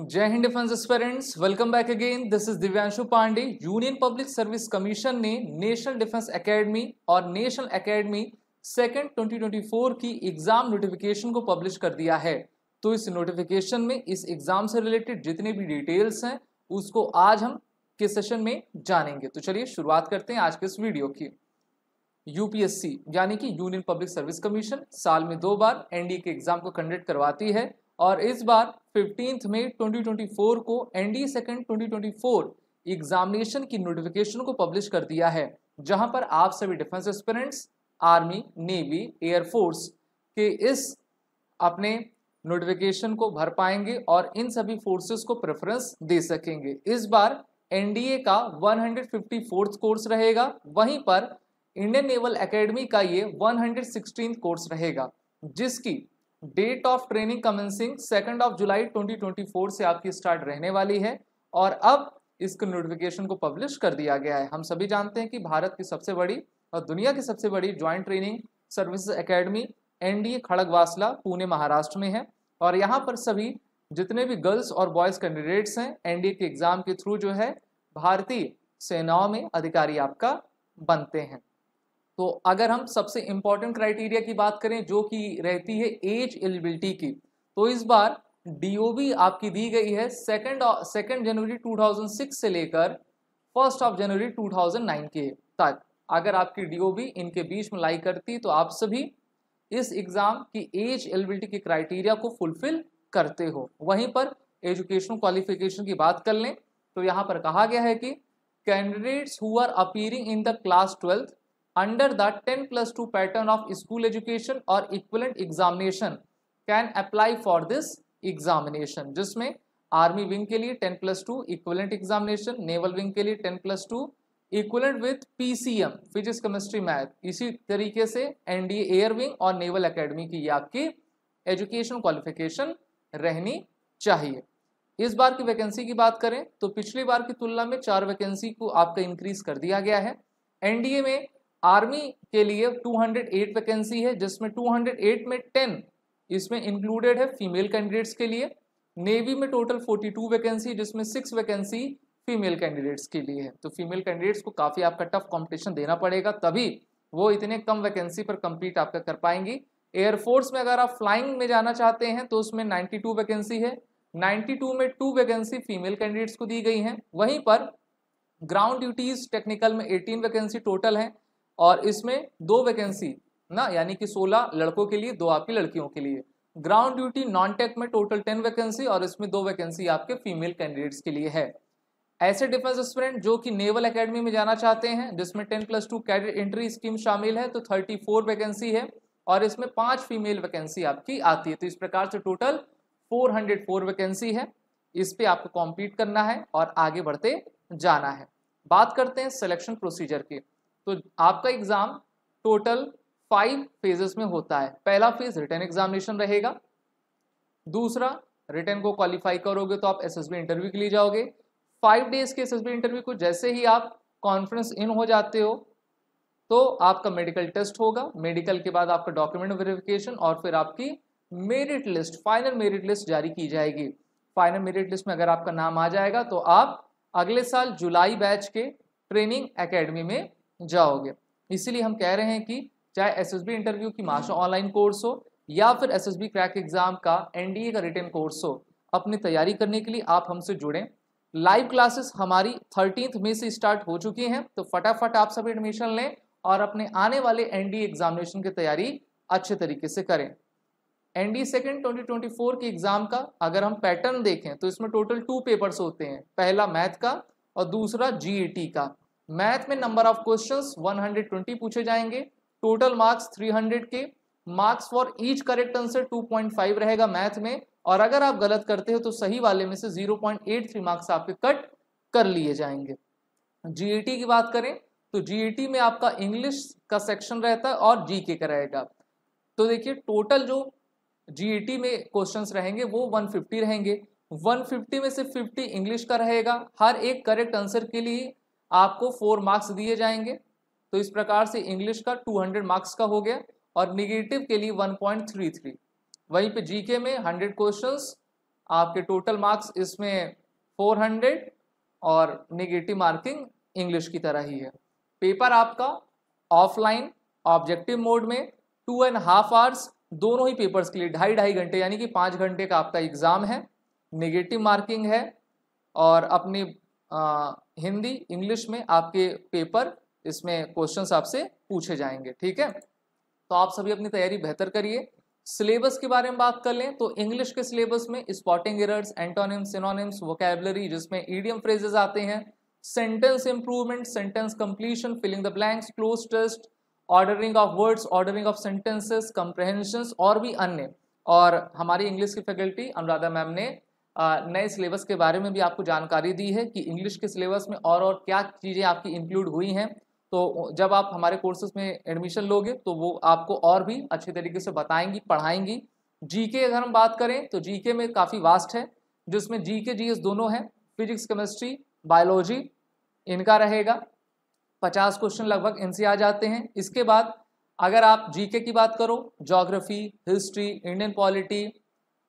जय Hind defence aspirants welcome back again this is Divyanshu Pandey union public service commission ने national defence academy और national academy second 2024 की exam notification को publish कर दिया है तो इस नोटिफिकेशन में इस एग्जाम से रिलेटेड जितने भी डिटेल्स हैं उसको आज हम के सेशन में जानेंगे तो चलिए शुरुआत करते हैं आज के इस वीडियो की यूपीएससी यानी कि यूनियन पब्लिक सर्विस कमीशन साल में दो बार एनडीए के एग्जाम को कंडक्ट करवाती है और इस बार फिफ्टीन में 2024 को N D second twenty examination की नोटिफिकेशन को पब्लिश कर दिया है जहां पर आप सभी defence aspirants army navy air force के इस अपने नोटिफिकेशन को भर पाएंगे और इन सभी फोर्सेस को प्रेफरेंस दे सकेंगे इस बार एनडीए का 154th कोर्स रहेगा वहीं पर इंडियन नेवल एकेडमी का ये 116th कोर्स रहेगा जिसकी date of training commencing second of July 2024 से आपकी स्टार्ट रहने वाली है और अब इसके नोटिफिकेशन को पब्लिश कर दिया गया है हम सभी जानते हैं कि भारत की सबसे बड़ी और दुनिया की सबसे बड़ी joint training service academy NDA Khadakwasla Pune Maharashtra में है और यहाँ पर सभी जितने भी गर्ल्स और बॉयज़ कैंडिडेट्स हैं एनडीए के एग्ज़ाम के थ्रू जो है भारतीय सेनाओं में अधिकारी आपका बनते हैं तो अगर हम सबसे इम्पॉर्टेंट क्राइटेरिया की बात करें जो कि रहती है एज एलिबिलिटी की तो इस बार डीओबी आपकी दी गई है सेकेंड सेकेंड जनवरी 2006 से लेकर फर्स्ट ऑफ जनवरी 2009 के तक अगर आपकी डीओबी इनके बीच में लाई करती तो आप सभी इस एग्ज़ाम की एज एलिबिलिटी के क्राइटेरिया को फुलफिल करते हो वहीं पर एजुकेशनल क्वालिफिकेशन की बात कर लें तो यहाँ पर कहा गया है कि candidates who are appearing in the class twelfth under the ten plus two pattern of school education और equivalent examination can apply for this examination जिसमें आर्मी विंग के लिए ten plus two equivalent examination naval wing के लिए ten plus two equivalent with PCM physics chemistry math इसी तरीके से NDA air wing और नेवल अकेडमी की आपकी एजुकेशन क्वालिफिकेशन रहनी चाहिए इस बार की वैकेंसी की बात करें तो पिछली बार की तुलना में चार वैकेंसी को आपका इंक्रीज कर दिया गया है एनडीए में आर्मी के लिए 208 वैकेंसी है जिसमें 208 में 10 इसमें इंक्लूडेड है फीमेल कैंडिडेट्स के लिए नेवी में टोटल 42 वैकेंसी जिसमें सिक्स वैकेंसी फीमेल कैंडिडेट्स के लिए है तो फीमेल कैंडिडेट्स को काफ़ी आपका टफ कॉम्पिटिशन देना पड़ेगा तभी वो इतने कम वैकेंसी पर कम्पीट आपका कर पाएंगी एयरफोर्स में अगर आप फ्लाइंग में जाना चाहते हैं तो उसमें 92 वैकेंसी है 92 में टू वैकेंसी फीमेल कैंडिडेट्स को दी गई हैं वहीं पर ग्राउंड ड्यूटीज टेक्निकल में 18 वैकेंसी टोटल हैं और इसमें दो वैकेंसी ना यानी कि 16 लड़कों के लिए दो आपकी लड़कियों के लिए ग्राउंड ड्यूटी नॉन टेक में टोटल 10 वैकेंसी और इसमें दो वैकेंसी आपके फीमेल कैंडिडेट्स के लिए है ऐसे डिफेंस स्टूडेंट जो कि नेवल एकेडमी में जाना चाहते हैं जिसमें ten plus two cadet entry scheme शामिल है तो फोर वैकेंसी है और इसमें पांच फीमेल वैकेंसी आपकी आती है तो इस प्रकार से टोटल फोर वैकेंसी है इस पर आपको कॉम्पीट करना है और आगे बढ़ते जाना है बात करते हैं सिलेक्शन प्रोसीजर की तो आपका एग्ज़ाम टोटल फाइव फेजेस में होता है पहला फेज रिटर्न एग्जामिनेशन रहेगा दूसरा रिटर्न को क्वालिफाई करोगे तो आप एसएसबी इंटरव्यू के लिए जाओगे फाइव डेज के एसएसबी इंटरव्यू को जैसे ही आप कॉन्फ्रेंस इन हो जाते हो तो आपका मेडिकल टेस्ट होगा मेडिकल के बाद आपका डॉक्यूमेंट वेरिफिकेशन और फिर आपकी merit list final merit list जारी की जाएगी फाइनल मेरिट लिस्ट में अगर आपका नाम आ जाएगा तो आप अगले साल जुलाई बैच के ट्रेनिंग एकेडमी में जाओगे इसीलिए हम कह रहे हैं कि चाहे एस इंटरव्यू की मास्टर ऑनलाइन कोर्स हो या फिर एस क्रैक एग्जाम का एनडीए का रिटर्न कोर्स हो अपनी तैयारी करने के लिए आप हमसे जुड़ें लाइव क्लासेस हमारी थर्टीन मे से स्टार्ट हो चुकी हैं तो फटाफट आप सभी एडमिशन लें और अपने आने वाले एनडीए एग्जामिनेशन की तैयारी अच्छे तरीके से करें D second twenty twenty four के एग्जाम का अगर हम पैटर्न देखें तो इसमें टोटल टू पेपर्स होते हैं पहला मैथ का और दूसरा जीईटी e का मैथ में नंबर ऑफ क्वेश्चंस 120 पूछे जाएंगे टोटल मार्क्स 300 के marks for each correct answer 2.5 रहेगा मैथ में और अगर आप गलत करते हो तो सही वाले में से 0.83 मार्क्स आपके कट कर लिए जाएंगे जीएटी e की बात करें तो जीएटी e में आपका इंग्लिश का सेक्शन रहता है और जी का रहेगा तो देखिए टोटल जो जीईटी e में क्वेश्चंस रहेंगे वो 150 रहेंगे 150 में से 50 इंग्लिश का रहेगा हर एक करेक्ट आंसर के लिए आपको फोर मार्क्स दिए जाएंगे तो इस प्रकार से इंग्लिश का 200 मार्क्स का हो गया और निगेटिव के लिए 1.33 वहीं पे जीके में 100 क्वेश्चंस आपके टोटल मार्क्स इसमें 400 और निगेटिव मार्किंग इंग्लिश की तरह ही है पेपर आपका ऑफलाइन ऑब्जेक्टिव मोड में टू एंड हाफ आवर्स दोनों ही पेपर्स के लिए ढाई ढाई घंटे यानी कि पाँच घंटे का आपका एग्ज़ाम है निगेटिव मार्किंग है और अपने हिंदी इंग्लिश में आपके पेपर इसमें क्वेश्चंस आपसे पूछे जाएंगे ठीक है तो आप सभी अपनी तैयारी बेहतर करिए सिलेबस के बारे में बात कर लें तो इंग्लिश के सिलेबस में spotting errors antonyms synonyms vocabulary जिसमें ईडियम फ्रेजेस आते हैं sentence improvement sentence completion filling the blanks cloze test ordering of words ordering of sentences comprehension और भी अन्य और हमारी इंग्लिश की फैकल्टी अनुराधा मैम ने नए सिलेबस के बारे में भी आपको जानकारी दी है कि इंग्लिश के सिलेबस में और और क्या चीज़ें आपकी इंक्लूड हुई हैं तो जब आप हमारे कोर्सेज में एडमिशन लोगे तो वो आपको और भी अच्छे तरीके से बताएंगी पढ़ाएंगी जीके अगर हम बात करें तो जीके में काफ़ी वास्ट है जिसमें जीके जीएस दोनों हैं फिजिक्स केमिस्ट्री बायोलॉजी इनका रहेगा पचास क्वेश्चन लगभग इनसे आ जाते हैं इसके बाद अगर आप जीके की बात करो geography history Indian polity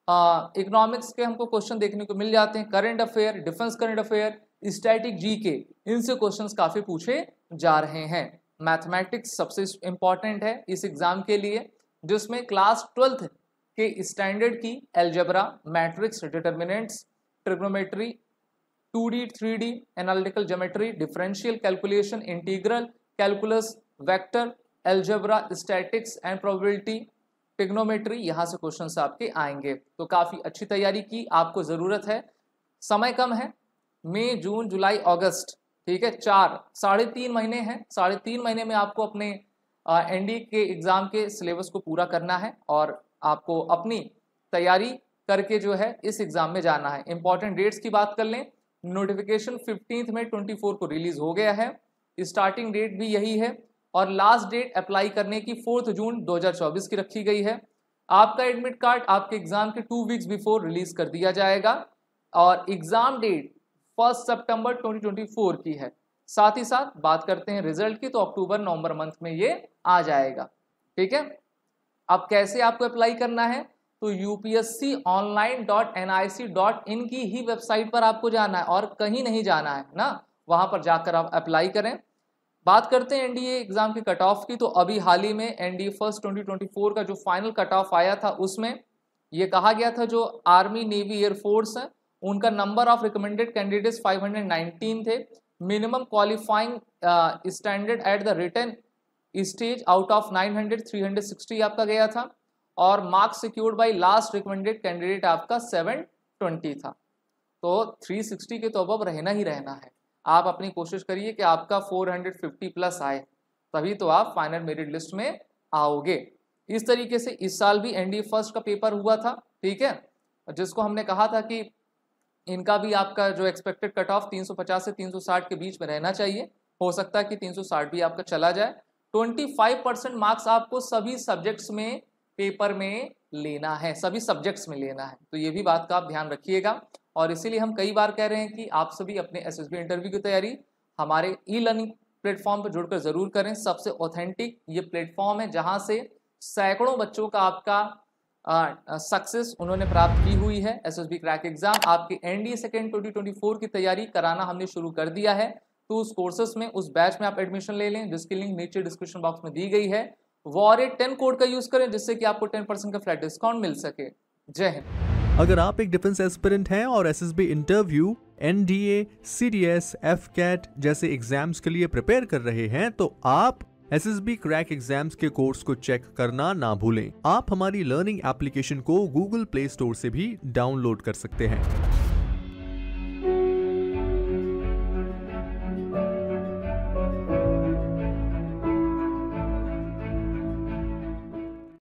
economics के हमको क्वेश्चन देखने को मिल जाते हैं current affair defence current affair static G K इनसे क्वेश्चंस काफ़ी पूछे जा रहे हैं मैथमेटिक्स सबसे इंपॉर्टेंट है इस एग्ज़ाम के लिए जिसमें क्लास ट्वेल्थ के स्टैंडर्ड की algebra matrix determinants trigonometry two D three D analytical geometry differential calculation integral calculus vector algebra statics and probability trigonometry यहाँ से क्वेश्चन आपके आएंगे तो काफ़ी अच्छी तैयारी की आपको ज़रूरत है समय कम है मई जून जुलाई अगस्त ठीक है चार साढ़े तीन महीने हैं साढ़े तीन महीने में आपको अपने एन e के एग्ज़ाम के सिलेबस को पूरा करना है और आपको अपनी तैयारी करके जो है इस एग्ज़ाम में जाना है इंपॉर्टेंट डेट्स की बात कर लें नोटिफिकेशन फिफ्टींथ में 24 को रिलीज़ हो गया है स्टार्टिंग डेट भी यही है और लास्ट डेट अप्लाई करने की फोर्थ जून 2024 की रखी गई है आपका एडमिट कार्ड आपके एग्जाम के टू वीक्स बिफोर रिलीज कर दिया जाएगा और एग्जाम डेट फर्स्ट सितंबर 2024 की है साथ ही साथ बात करते हैं रिजल्ट की तो अक्टूबर नवंबर मंथ में ये आ जाएगा ठीक है अब कैसे आपको अप्लाई करना है तो UPSC online dot N I C dot in की ही वेबसाइट पर आपको जाना है और कहीं नहीं जाना है ना वहां पर जाकर आप अप्लाई करें बात करते हैं एनडीए एग्जाम के कट ऑफ की तो अभी हाल ही में एनडीए फर्स्ट 2024 का जो फाइनल कट ऑफ आया था उसमें ये कहा गया था जो आर्मी नेवी एयरफोर्स हैं उनका नंबर ऑफ रिकमेंडेड कैंडिडेट्स 519 थे minimum qualifying standard at the written stage out of 900 360 आपका गया था और marks secured by last recommended candidate आपका ट्वेंटी था तो सिक्सटी के तो अब रहना ही रहना है आप अपनी कोशिश करिए कि आपका 450 प्लस आए तभी तो आप फाइनल मेरिट लिस्ट में आओगे इस तरीके से इस साल भी एनडी फर्स्ट का पेपर हुआ था ठीक है जिसको हमने कहा था कि इनका भी आपका जो एक्सपेक्टेड कट ऑफ 350 से 360 के बीच में रहना चाहिए हो सकता है कि 360 भी आपका चला जाए 25 परसेंट मार्क्स आपको सभी सब्जेक्ट्स में पेपर में लेना है सभी सब्जेक्ट्स में लेना है तो ये भी बात का आप ध्यान रखिएगा और इसीलिए हम कई बार कह रहे हैं कि आप सभी अपने एस इंटरव्यू की तैयारी हमारे ई लर्निंग प्लेटफॉर्म पर जुड़कर ज़रूर करें सबसे ऑथेंटिक ये प्लेटफॉर्म है जहाँ से सैकड़ों बच्चों का आपका सक्सेस उन्होंने प्राप्त की हुई है S S B crack exam आपके N D second twenty twenty four की तैयारी कराना हमने शुरू कर दिया है तो उस कोर्सेस में उस बैच में आप एडमिशन ले लें जिसकी लिंक नीचे डिस्क्रिप्शन बॉक्स में दी गई है वॉर टेन कोड का यूज़ करें जिससे कि आपको टेन परसेंट का फ्लैट डिस्काउंट मिल सके जय हिंद अगर आप एक डिफेंस एस्पिरेंट हैं और S interview NDA F CAT जैसे एग्जाम्स के लिए प्रिपेयर कर रहे हैं तो आप S S B crack exam के कोर्स को चेक करना ना भूलें आप हमारी लर्निंग एप्लीकेशन को गूगल प्ले स्टोर से भी डाउनलोड कर सकते हैं